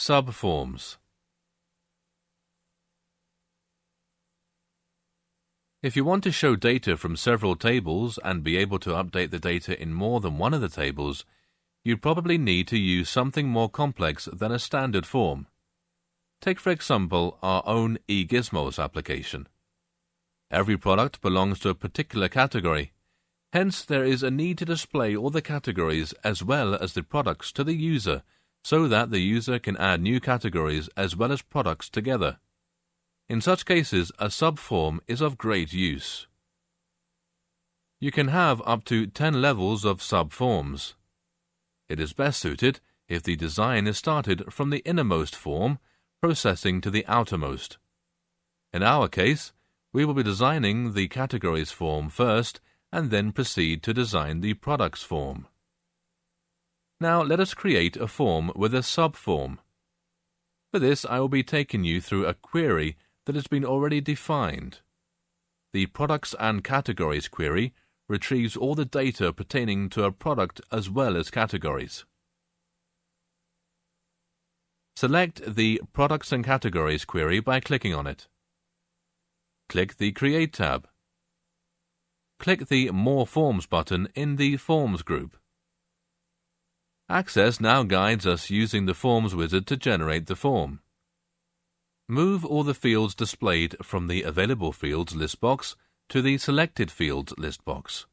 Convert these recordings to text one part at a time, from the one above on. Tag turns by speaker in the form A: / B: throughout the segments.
A: Subforms If you want to show data from several tables and be able to update the data in more than one of the tables, you probably need to use something more complex than a standard form. Take for example our own eGizmos application. Every product belongs to a particular category. Hence there is a need to display all the categories as well as the products to the user so that the user can add new categories as well as products together. In such cases, a subform is of great use. You can have up to 10 levels of subforms. It is best suited if the design is started from the innermost form, processing to the outermost. In our case, we will be designing the categories form first and then proceed to design the products form. Now let us create a form with a subform. For this I will be taking you through a query that has been already defined. The Products and Categories query retrieves all the data pertaining to a product as well as categories. Select the Products and Categories query by clicking on it. Click the Create tab. Click the More Forms button in the Forms group. Access now guides us using the Forms wizard to generate the form. Move all the fields displayed from the Available Fields list box to the Selected Fields list box.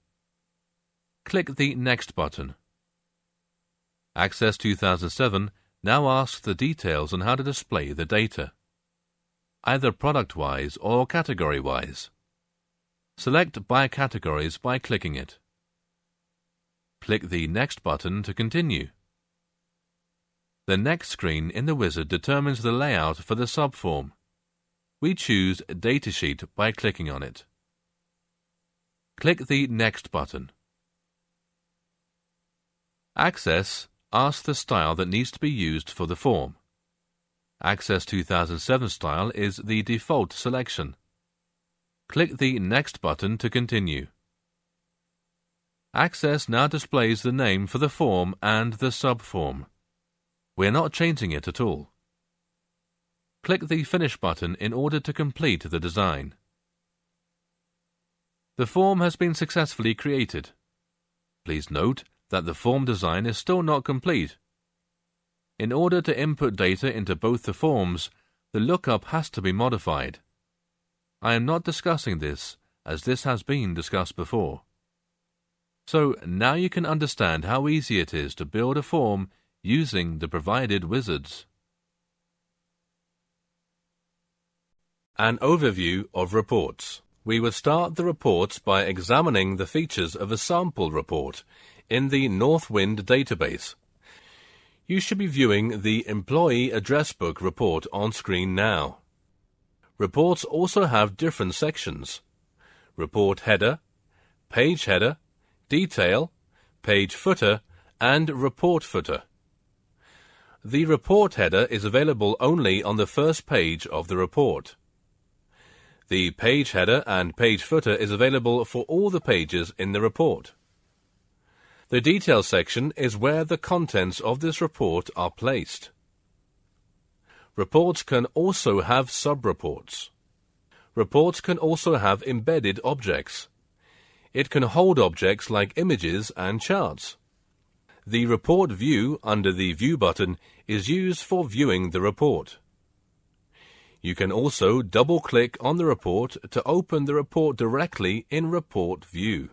A: Click the Next button. Access 2007 now asks the details on how to display the data, either product-wise or category-wise. Select By Categories by clicking it. Click the Next button to continue. The next screen in the wizard determines the layout for the subform. We choose Datasheet by clicking on it. Click the Next button. Access asks the style that needs to be used for the form. Access 2007 style is the default selection. Click the Next button to continue. Access now displays the name for the form and the subform. We're not changing it at all. Click the Finish button in order to complete the design. The form has been successfully created. Please note that the form design is still not complete. In order to input data into both the forms, the lookup has to be modified. I am not discussing this, as this has been discussed before. So now you can understand how easy it is to build a form using the provided wizards. An overview of reports. We would start the reports by examining the features of a sample report in the Northwind database. You should be viewing the Employee Address Book report on screen now. Reports also have different sections. Report Header, Page Header, detail, page footer, and report footer. The report header is available only on the first page of the report. The page header and page footer is available for all the pages in the report. The detail section is where the contents of this report are placed. Reports can also have sub-reports. Reports can also have embedded objects, it can hold objects like images and charts. The Report View under the View button is used for viewing the report. You can also double-click on the report to open the report directly in Report View.